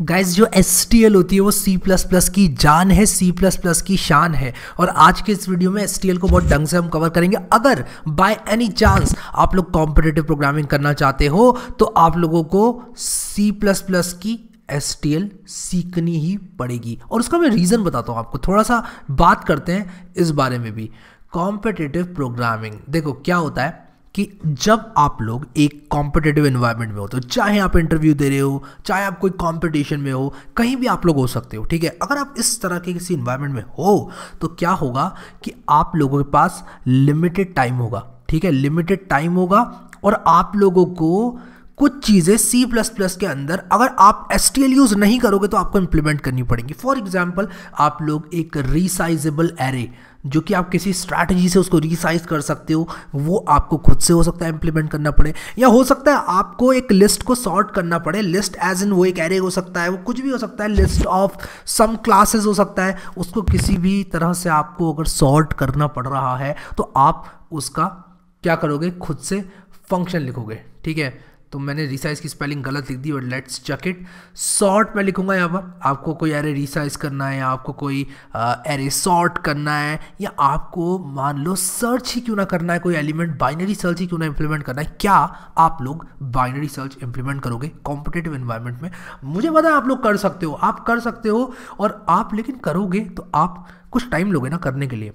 guys जो S होती है वो C++ की जान है C++ की शान है और आज के इस वीडियो में एस को बहुत ढंग से हम कवर करेंगे अगर बाय एनी चांस आप लोग कॉम्पिटेटिव प्रोग्रामिंग करना चाहते हो तो आप लोगों को C++ की एस सीखनी ही पड़ेगी और उसका मैं रीज़न बताता हूँ आपको थोड़ा सा बात करते हैं इस बारे में भी कॉम्पिटेटिव प्रोग्रामिंग देखो क्या होता है कि जब आप लोग एक कॉम्पिटेटिव इन्वायरमेंट में हो तो चाहे आप इंटरव्यू दे रहे हो चाहे आप कोई कॉम्पिटिशन में हो कहीं भी आप लोग हो सकते हो ठीक है अगर आप इस तरह के किसी इन्वायरमेंट में हो तो क्या होगा कि आप लोगों के पास लिमिटेड टाइम होगा ठीक है लिमिटेड टाइम होगा और आप लोगों को कुछ चीज़ें C प्लस प्लस के अंदर अगर आप एस टी एल यूज़ नहीं करोगे तो आपको इम्प्लीमेंट करनी पड़ेगी फॉर एग्जाम्पल आप लोग एक रिसाइजेबल एरे जो कि आप किसी स्ट्रैटेजी से उसको रिसाइज कर सकते हो वो आपको खुद से हो सकता है इंप्लीमेंट करना पड़े या हो सकता है आपको एक लिस्ट को सॉर्ट करना पड़े लिस्ट एज इन वो एक एरे हो सकता है वो कुछ भी हो सकता है लिस्ट ऑफ सम क्लासेस हो सकता है उसको किसी भी तरह से आपको अगर सॉर्ट करना पड़ रहा है तो आप उसका क्या करोगे खुद से फंक्शन लिखोगे ठीक है तो मैंने रिसाइज की स्पेलिंग गलत लिख दी और लेट्स चेक इट सॉर्ट मैं लिखूंगा यहाँ पर आपको कोई एरे रिसाइज करना है या आपको कोई एरे uh, सॉर्ट करना है या आपको मान लो सर्च ही क्यों ना करना है कोई एलिमेंट बाइनरी सर्च ही क्यों ना इम्प्लीमेंट करना है क्या आप लोग बाइनरी सर्च इम्प्लीमेंट करोगे कॉम्पिटेटिव इन्वायरमेंट में मुझे पता है आप लोग कर सकते हो आप कर सकते हो और आप लेकिन करोगे तो आप कुछ टाइम लोगे ना करने के लिए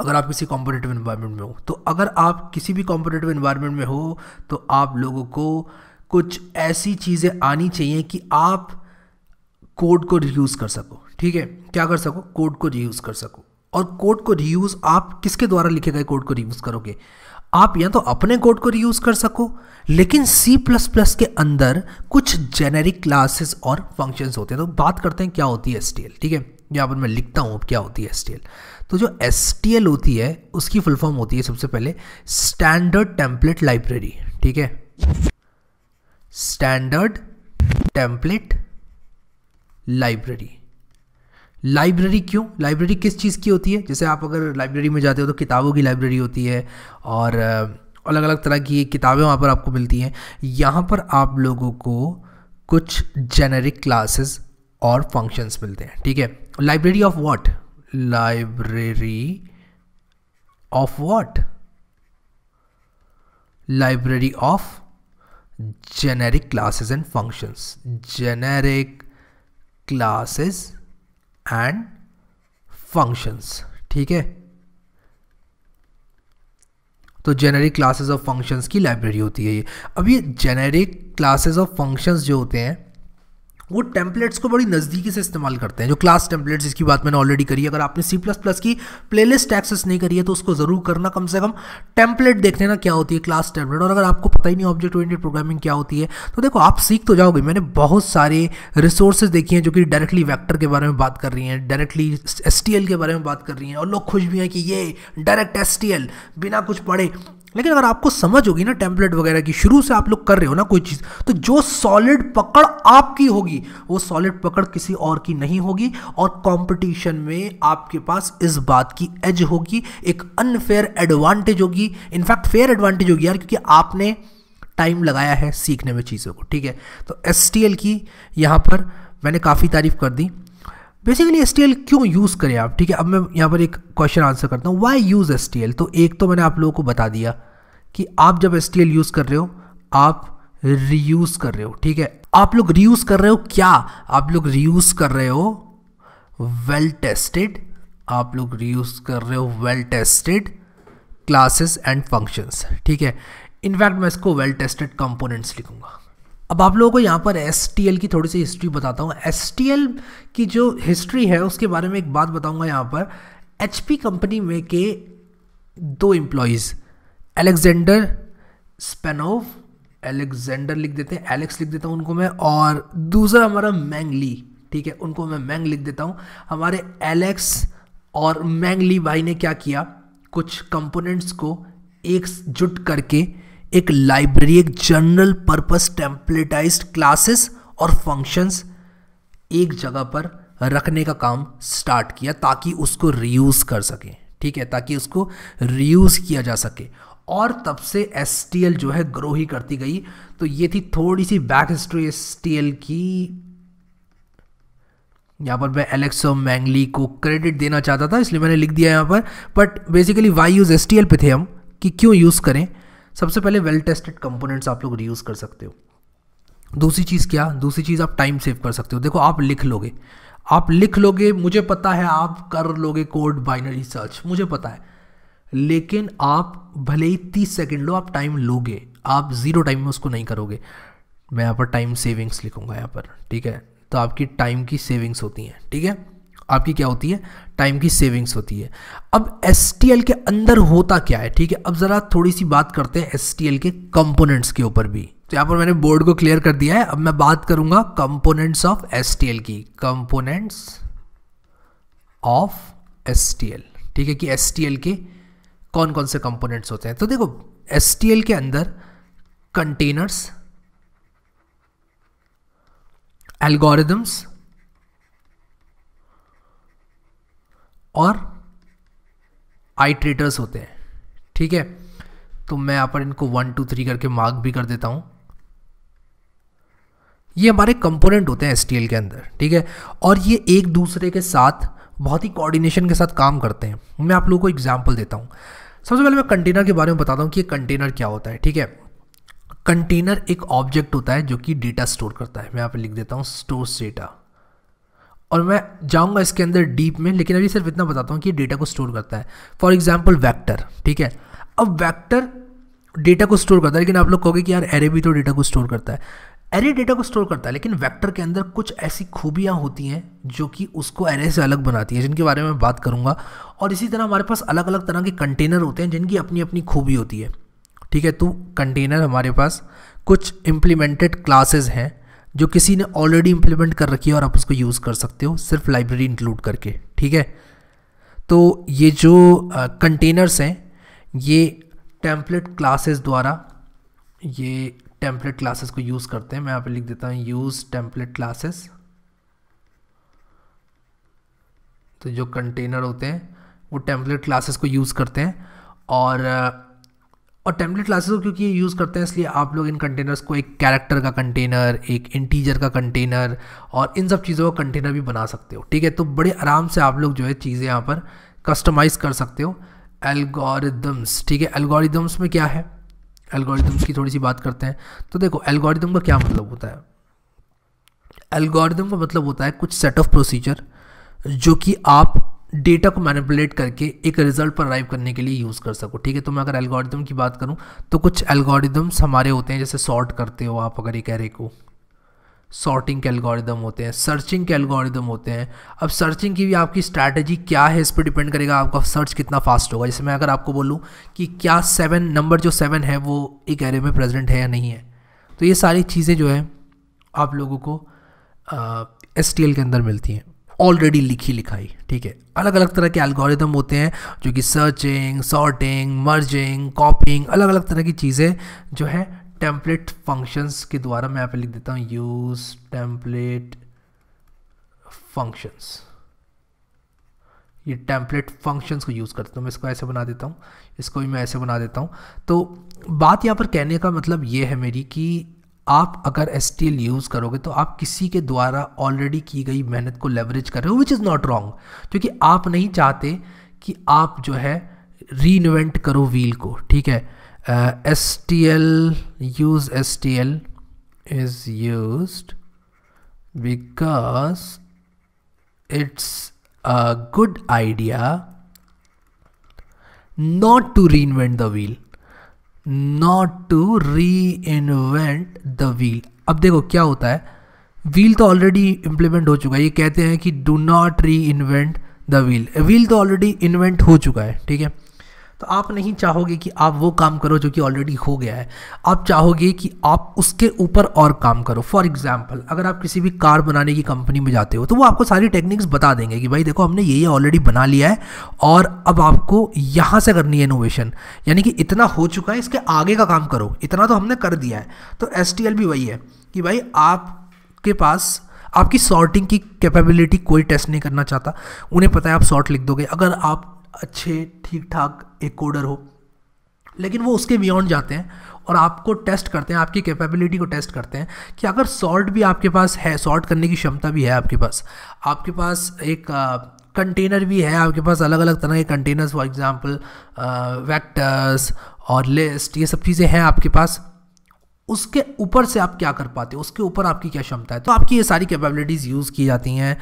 अगर आप किसी कॉम्पिटेटिव इन्वायरमेंट में हो तो अगर आप किसी भी कॉम्पिटेटिव इन्वायरमेंट में हो तो आप लोगों को कुछ ऐसी चीज़ें आनी चाहिए कि आप कोड को रियूज़ कर सको ठीक है क्या कर सको कोड को रियूज़ कर सको और कोड को रियूज़ आप किसके द्वारा लिखे गए कोड को रियूज़ करोगे आप या तो अपने कोड को रियूज़ कर सको लेकिन C++ के अंदर कुछ जेनेरिक क्लासेस और फंक्शंस होते हैं तो बात करते हैं क्या होती है एस ठीक है यहाँ पर मैं लिखता हूँ क्या होती है एस तो जो एस होती है उसकी फुल फॉर्म होती है सबसे पहले स्टैंडर्ड टेम्पलेट लाइब्रेरी ठीक है स्टैंडर्ड टेम्पलेट लाइब्रेरी लाइब्रेरी क्यों लाइब्रेरी किस चीज़ की होती है जैसे आप अगर लाइब्रेरी में जाते हो तो किताबों की लाइब्रेरी होती है और अलग अलग तरह की किताबें वहाँ पर आपको मिलती हैं यहाँ पर आप लोगों को कुछ जेनेरिक क्लासेस और फंक्शंस मिलते हैं ठीक है library of what library of what library of generic classes and functions generic classes and functions ठीक है तो जेनेरिक क्लासेस ऑफ फंक्शंस की लाइब्रेरी होती है ये अब ये जेनेरिक क्लासेस ऑफ फंक्शंस जो होते हैं वो टेम्पलेट्स को बड़ी नज़दीकी से इस्तेमाल करते हैं जो क्लास टेम्पलेट्स जिसकी बात मैंने ऑलरेडी करी अगर आपने सी प्लस प्लस की प्लेलिस्ट एक्सेस नहीं करी है तो उसको ज़रूर करना कम से कम टेम्पलेट देख लेना क्या होती है क्लास टेम्पलेट और अगर आपको पता ही नहीं ऑब्जेक्ट ओरिएंटेड प्रोग्रामिंग क्या होती है तो देखो आप सीख तो जाओगे मैंने बहुत सारे रिसोर्सेज देखी हैं जो कि डायरेक्टली वैक्टर के बारे में बात कर रही हैं डायरेक्टली एस के बारे में बात कर रही हैं और लोग खुश भी हैं कि ये डायरेक्ट एस बिना कुछ पढ़े लेकिन अगर आपको समझ होगी ना टेम्पलेट वगैरह की शुरू से आप लोग कर रहे हो ना कोई चीज़ तो जो सॉलिड पकड़ आपकी होगी वो सॉलिड पकड़ किसी और की नहीं होगी और कंपटीशन में आपके पास इस बात की एज होगी एक अनफेयर एडवांटेज होगी इनफैक्ट फेयर एडवांटेज होगी यार क्योंकि आपने टाइम लगाया है सीखने में चीज़ों को ठीक है तो एस की यहाँ पर मैंने काफ़ी तारीफ कर दी बेसिकली एस क्यों यूज़ करें आप ठीक है अब मैं यहाँ पर एक क्वेश्चन आंसर करता हूँ वाई यूज़ एस तो एक तो मैंने आप लोगों को बता दिया कि आप जब एस यूज़ कर रहे हो आप रीयूज़ कर रहे हो ठीक है आप लोग रीयूज़ कर रहे हो क्या आप लोग रीयूज़ कर रहे हो वेल टेस्टेड आप लोग रीयूज़ कर रहे हो well tested classes and functions ठीक है इनफैक्ट मैं इसको वेल टेस्टेड कंपोनेंट्स लिखूंगा अब आप लोगों को यहाँ पर एस की थोड़ी सी हिस्ट्री बताता हूँ एस की जो हिस्ट्री है उसके बारे में एक बात बताऊँगा यहाँ पर एच कंपनी में के दो एम्प्लॉयज़ एलेक्जेंडर स्पेनोव एलेक्जेंडर लिख देते हैं एलेक्स लिख देता हूँ उनको मैं और दूसरा हमारा मैंगली ठीक है उनको मैं मैंग लिख देता हूँ हमारे एलेक्स और मैंगली भाई ने क्या किया कुछ कंपोनेंट्स को एक जुट करके एक लाइब्रेरी एक जनरल पर्पस टेम्पलेटाइज क्लासेस और फंक्शंस एक जगह पर रखने का काम स्टार्ट किया ताकि उसको रीयूज़ कर सके ठीक है ताकि उसको रीयूज़ किया जा सके और तब से एस जो है ग्रो ही करती गई तो ये थी थोड़ी सी बैक हिस्ट्री एस की यहाँ पर मैं एलेक्सो मैंगली को क्रेडिट देना चाहता था इसलिए मैंने लिख दिया यहाँ पर but basically why use S पे थे हम कि क्यों यूज़ करें सबसे पहले वेल टेस्टेड कंपोनेंट्स आप लोग रीयूज़ कर सकते हो दूसरी चीज़ क्या दूसरी चीज़ आप टाइम सेव कर सकते हो देखो आप लिख लोगे आप लिख लोगे मुझे पता है आप कर लोगे कोड बाइनरी सर्च मुझे पता है लेकिन आप भले ही तीस सेकेंड लो आप टाइम लोगे आप ज़ीरो टाइम में उसको नहीं करोगे मैं यहाँ पर टाइम सेविंग्स लिखूंगा यहाँ पर ठीक है तो आपकी टाइम की सेविंग्स होती हैं ठीक है आपकी क्या होती है टाइम की सेविंग्स होती है अब एस के अंदर होता क्या है ठीक है अब ज़रा थोड़ी सी बात करते हैं एस के कंपोनेंट्स के ऊपर भी तो यहाँ पर मैंने बोर्ड को क्लियर कर दिया है अब मैं बात करूंगा कंपोनेंट्स ऑफ एस की कंपोनेंट्स ऑफ एस ठीक है कि एस के कौन कौन से कंपोनेंट्स होते हैं तो देखो एस के अंदर कंटेनर्स एल्गोरिदम्स और आई ट्रेडर्स होते हैं ठीक है तो मैं यहाँ पर इनको वन टू थ्री करके मार्क भी कर देता हूँ ये हमारे कंपोनेंट होते हैं एस के अंदर ठीक है और ये एक दूसरे के साथ बहुत ही कोऑर्डिनेशन के साथ काम करते हैं मैं आप लोगों को एग्जाम्पल देता हूँ सबसे पहले मैं कंटेनर के बारे में बताता हूँ कि ये कंटेनर क्या होता है ठीक है कंटेनर एक ऑब्जेक्ट होता है जो कि डेटा स्टोर करता है मैं यहाँ पर लिख देता हूँ स्टोर डेटा और मैं जाऊँगा इसके अंदर डीप में लेकिन अभी सिर्फ इतना बताता हूँ कि डेटा को स्टोर करता है फॉर एग्जाम्पल वैक्टर ठीक है अब वैक्टर डेटा को स्टोर करता है लेकिन आप लोग कहोगे कि यार एरे भी तो डेटा को स्टोर करता है एरे डेटा को स्टोर करता है लेकिन वैक्टर के अंदर कुछ ऐसी खूबियाँ होती हैं जो कि उसको एरे से अलग बनाती हैं जिनके बारे में बात करूँगा और इसी तरह हमारे पास अलग अलग तरह के कंटेनर होते हैं जिनकी अपनी अपनी खूबी होती है ठीक है तो कंटेनर हमारे पास कुछ इम्प्लीमेंटेड क्लासेज हैं जो किसी ने ऑलरेडी इम्प्लीमेंट कर रखी है और आप उसको यूज़ कर सकते हो सिर्फ लाइब्रेरी इंक्लूड करके ठीक है तो ये जो कंटेनर्स हैं ये टेम्पलेट क्लासेस द्वारा ये टेम्पलेट क्लासेस को यूज़ करते हैं मैं यहाँ पे लिख देता हूँ यूज़ टेम्पलेट क्लासेस तो जो कंटेनर होते हैं वो टेम्पलेट क्लासेस को यूज़ करते हैं और और टेम्पलेट क्लासेस को क्योंकि ये यूज़ करते हैं इसलिए आप लोग इन कंटेनर्स को एक कैरेक्टर का कंटेनर एक इंटीजर का कंटेनर और इन सब चीज़ों का कंटेनर भी बना सकते हो ठीक है तो बड़े आराम से आप लोग जो है चीज़ें यहाँ पर कस्टमाइज़ कर सकते हो एल्गोरिदम्स ठीक है एल्गोरिदम्स में क्या है एल्गोरिदम्स की थोड़ी सी बात करते हैं तो देखो एल्गोरिदम का क्या मतलब होता है एल्गोरिदम का मतलब होता है कुछ सेट ऑफ प्रोसीजर जो कि आप डेटा को मैनिपुलेट करके एक रिजल्ट पर अराइव करने के लिए यूज़ कर सको ठीक है तो मैं अगर एल्गोरिदम की बात करूँ तो कुछ एल्गोरिदम्स हमारे होते हैं जैसे सॉर्ट करते हो आप अगर एक एरे को सॉर्टिंग के एल्गोरिदम होते हैं सर्चिंग के एल्गोरिदम होते हैं अब सर्चिंग की भी आपकी स्ट्रैटेजी क्या है इस पर डिपेंड करेगा आपका सर्च कितना फास्ट होगा जैसे मैं अगर आपको बोलूँ कि क्या सेवन नंबर जो सेवन है वो एक एरे में प्रेजेंट है या नहीं है तो ये सारी चीज़ें जो है आप लोगों को एस के अंदर मिलती हैं ऑलरेडी लिखी लिखाई ठीक है अलग अलग तरह के एल्गोरिदम होते हैं जो कि सर्चिंग सॉर्टिंग मर्जिंग कॉपिंग अलग अलग तरह की चीज़ें जो है टेम्पलेट फंक्शंस के द्वारा मैं यहाँ पे लिख देता हूँ यूज़ टेम्पलेट फंक्शंस ये टेम्पलेट फंक्शंस को यूज़ करता हूँ तो मैं इसको ऐसे बना देता हूँ इसको भी मैं ऐसे बना देता हूँ तो बात यहाँ पर कहने का मतलब ये है मेरी कि आप अगर एस यूज़ करोगे तो आप किसी के द्वारा ऑलरेडी की गई मेहनत को लेवरेज कर रहे हो विच इज़ नॉट रॉन्ग क्योंकि आप नहीं चाहते कि आप जो है इन्वेंट करो व्हील को ठीक है S T L use S T L is use because it's a good idea not to invent the wheel not to reinvent the wheel अब देखो क्या होता है व्हील तो ऑलरेडी इम्प्लीमेंट हो चुका है ये कहते हैं कि do not reinvent the wheel wheel तो ऑलरेडी इन्वेंट हो चुका है ठीक है तो आप नहीं चाहोगे कि आप वो काम करो जो कि ऑलरेडी हो गया है आप चाहोगे कि आप उसके ऊपर और काम करो फॉर एग्जाम्पल अगर आप किसी भी कार बनाने की कंपनी में जाते हो तो वो आपको सारी टेक्निक्स बता देंगे कि भाई देखो हमने ये ये ऑलरेडी बना लिया है और अब आपको यहाँ से करनी है इनोवेशन यानी कि इतना हो चुका है इसके आगे का काम करो इतना तो हमने कर दिया है तो एस भी वही है कि भाई आपके पास आपकी सॉर्टिंग की कैपेबिलिटी कोई टेस्ट नहीं करना चाहता उन्हें पता है आप सॉर्ट लिख दोगे अगर आप अच्छे ठीक ठाक एक कोडर हो लेकिन वो उसके बियॉन्ड जाते हैं और आपको टेस्ट करते हैं आपकी कैपेबिलिटी को टेस्ट करते हैं कि अगर सॉर्ट भी आपके पास है सॉल्ट करने की क्षमता भी है आपके पास आपके पास एक कंटेनर भी है आपके पास अलग अलग तरह के कंटेनर्स फॉर एग्ज़ाम्पल वेक्टर्स और लिस्ट ये सब चीज़ें हैं आपके पास उसके ऊपर से आप क्या कर पाते हो उसके ऊपर आपकी क्या क्षमता है तो आपकी ये सारी कैपेबिलिटीज़ यूज़ की जाती हैं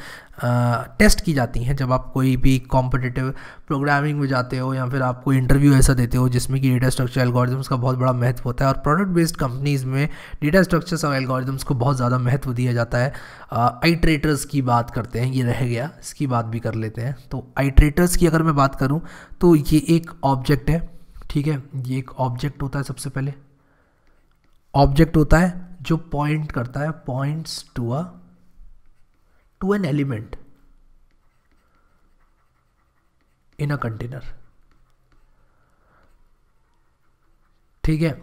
टेस्ट की जाती हैं जब आप कोई भी कॉम्पिटिटिव प्रोग्रामिंग में जाते हो या फिर आप कोई इंटरव्यू ऐसा देते हो जिसमें कि डेटा स्ट्रक्चर एल्गोरिथम्स का बहुत बड़ा महत्व होता है और प्रोडक्ट बेस्ड कंपनीज़ में डेटा स्ट्रक्चर्स और एल्गोरिथम्स को बहुत ज़्यादा महत्व दिया जाता है आइट्रेटर्स की बात करते हैं ये रह गया इसकी बात भी कर लेते हैं तो आइट्रेटर्स की अगर मैं बात करूँ तो ये एक ऑब्जेक्ट है ठीक है ये एक ऑब्जेक्ट होता है सबसे पहले ऑब्जेक्ट होता है जो पॉइंट करता है points to a to an element in a container ठीक है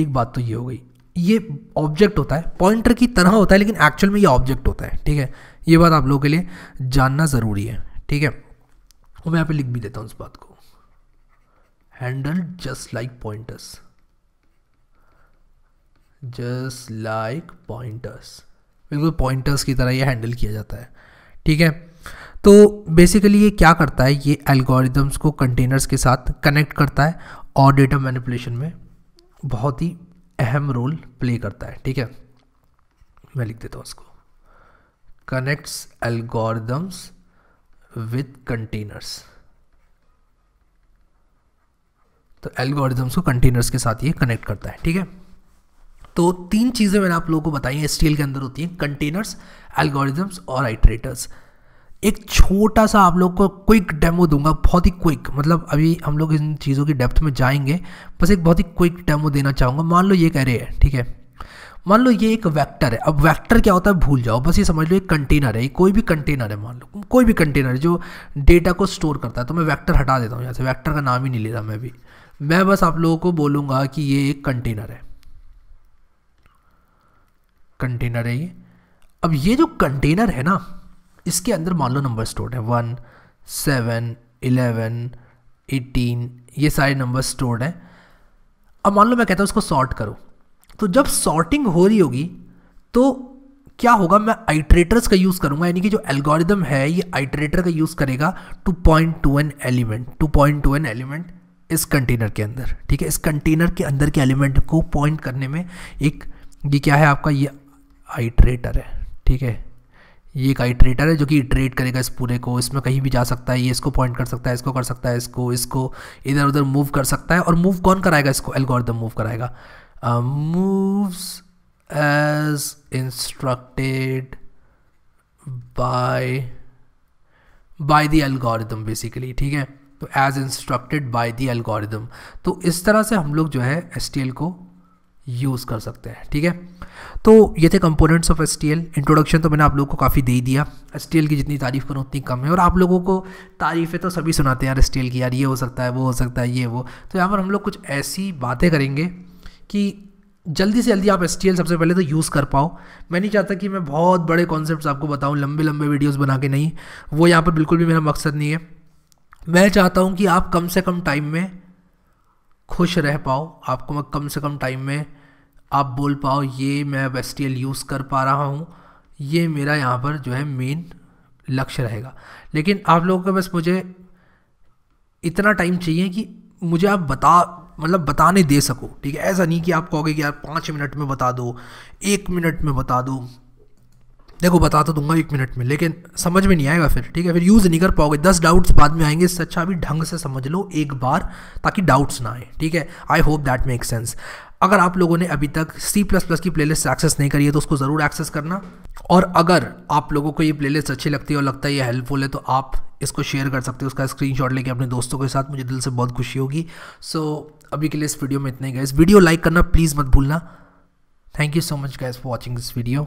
एक बात तो ये हो गई ये ऑब्जेक्ट होता है पॉइंटर की तरह होता है लेकिन एक्चुअल में ये ऑब्जेक्ट होता है ठीक है ये बात आप लोगों के लिए जानना ज़रूरी है ठीक है मैं यहां पे लिख भी देता हूं उस बात को handle just like pointers just like pointers बिल्कुल पॉइंटर्स की तरह ये हैंडल किया जाता है ठीक है तो बेसिकली ये क्या करता है ये एल्गोरिदम्स को कंटेनर्स के साथ कनेक्ट करता है और डेटा मैनिपुलेशन में बहुत ही अहम रोल प्ले करता है ठीक है मैं लिख देता हूँ उसको कनेक्ट्स एल्गोरिदम्स विद कंटेनर्स तो एल्गोरिदम्स को कंटेनर्स के साथ ये कनेक्ट करता है ठीक है तो तीन चीज़ें मैंने आप लोगों को बताई हैं स्टील के अंदर होती हैं कंटेनर्स एल्गोरिजम्स और आइट्रेटर्स एक छोटा सा आप लोग को क्विक डेमो दूंगा बहुत ही क्विक मतलब अभी हम लोग इन चीज़ों की डेप्थ में जाएंगे बस एक बहुत ही क्विक डेमो देना चाहूँगा मान लो ये कह रहे हैं ठीक है मान लो ये एक वेक्टर है अब वेक्टर क्या होता है भूल जाओ बस ये समझ लो एक कंटेनर है ये कोई भी कंटेनर है मान लो कोई भी कंटेनर जो डेटा को स्टोर करता है तो मैं वैक्टर हटा देता हूँ यहाँ से वैक्टर का नाम ही नहीं ले रहा मैं भी मैं बस आप लोगों को बोलूँगा कि ये एक कंटेनर है कंटेनर है ये अब ये जो कंटेनर है ना इसके अंदर मान लो नंबर स्टोर्ड है वन सेवन इलेवन एटीन ये सारे नंबर स्टोर्ड हैं अब मान लो मैं कहता हूँ उसको सॉर्ट करो तो जब सॉर्टिंग हो रही होगी तो क्या होगा मैं आइट्रेटर्स का यूज़ करूँगा यानी कि जो एल्गोरिदम है ये आइट्रेटर का यूज़ करेगा to point to an element to point to an element इस कंटेनर के अंदर ठीक है इस कंटेनर के अंदर के एलिमेंट को पॉइंट करने में एक ये क्या है आपका ये आइट्रेटर है ठीक है ये एक आइट्रेटर है जो कि इट्रेट करेगा इस पूरे को इसमें कहीं भी जा सकता है ये इसको पॉइंट कर सकता है इसको कर सकता है इसको इसको इधर उधर मूव कर सकता है और मूव कौन कराएगा इसको एल्गोरिथम मूव कराएगा moves as instructed by by the algorithm basically ठीक है तो as instructed by the algorithm तो इस तरह से हम लोग जो है एस को यूज़ कर सकते हैं ठीक है तो ये थे कंपोनेंट्स ऑफ एस इंट्रोडक्शन तो मैंने आप लोगों को काफ़ी दे ही दिया एस की जितनी तारीफ़ करूँ उतनी कम है और आप लोगों को तारीफ़ें तो सभी सुनाते हैं यार एस की यार ये हो सकता है वो हो सकता है ये वो तो यहाँ पर हम लोग कुछ ऐसी बातें करेंगे कि जल्दी से जल्दी आप एस सबसे पहले तो यूज़ कर पाओ मैं नहीं चाहता कि मैं बहुत बड़े कॉन्सेप्ट आपको बताऊँ लंबे लंबे वीडियोज़ बना के नहीं वो यहाँ पर बिल्कुल भी मेरा मकसद नहीं है मैं चाहता हूँ कि आप कम से कम टाइम में खुश रह पाओ आपको मैं कम से कम टाइम में आप बोल पाओ ये मैं वेस्टियल यूज़ कर पा रहा हूँ ये मेरा यहाँ पर जो है मेन लक्ष्य रहेगा लेकिन आप लोगों को बस मुझे इतना टाइम चाहिए कि मुझे आप बता मतलब बताने दे सको ठीक है ऐसा नहीं कि आप कहोगे कि आप पाँच मिनट में बता दो एक मिनट में बता दो देखो बता तो दूंगा एक मिनट में लेकिन समझ में नहीं आएगा फिर ठीक है फिर यूज़ नहीं कर पाओगे दस डाउट्स बाद में आएंगे इससे अच्छा अभी ढंग से समझ लो एक बार ताकि डाउट्स ना आए ठीक है I hope that make sense अगर आप लोगों ने अभी तक C++ की प्लेलिस्ट एक्सेस नहीं करी है तो उसको ज़रूर एक्सेस करना और अगर आप लोगों को ये प्लेलिस्ट अच्छी लगती है और लगता है ये हेल्पफुल है तो आप इसको शेयर कर सकते हो उसका स्क्रीनशॉट लेके अपने दोस्तों के साथ मुझे दिल से बहुत खुशी होगी सो so, अभी के लिए इस वीडियो में इतना ही गए इस वीडियो लाइक करना प्लीज़ मत भूलना thank you so much guys for watching this video